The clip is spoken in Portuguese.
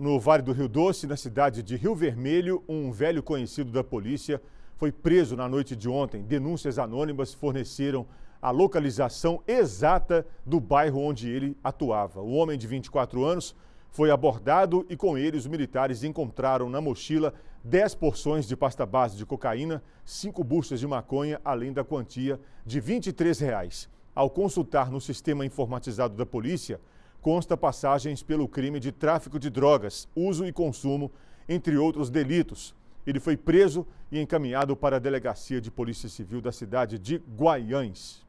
No Vale do Rio Doce, na cidade de Rio Vermelho, um velho conhecido da polícia foi preso na noite de ontem. Denúncias anônimas forneceram a localização exata do bairro onde ele atuava. O homem de 24 anos foi abordado e com ele os militares encontraram na mochila 10 porções de pasta base de cocaína, 5 buchas de maconha, além da quantia de R$ 23. Reais. Ao consultar no sistema informatizado da polícia, consta passagens pelo crime de tráfico de drogas, uso e consumo, entre outros delitos. Ele foi preso e encaminhado para a delegacia de polícia civil da cidade de Guaiães.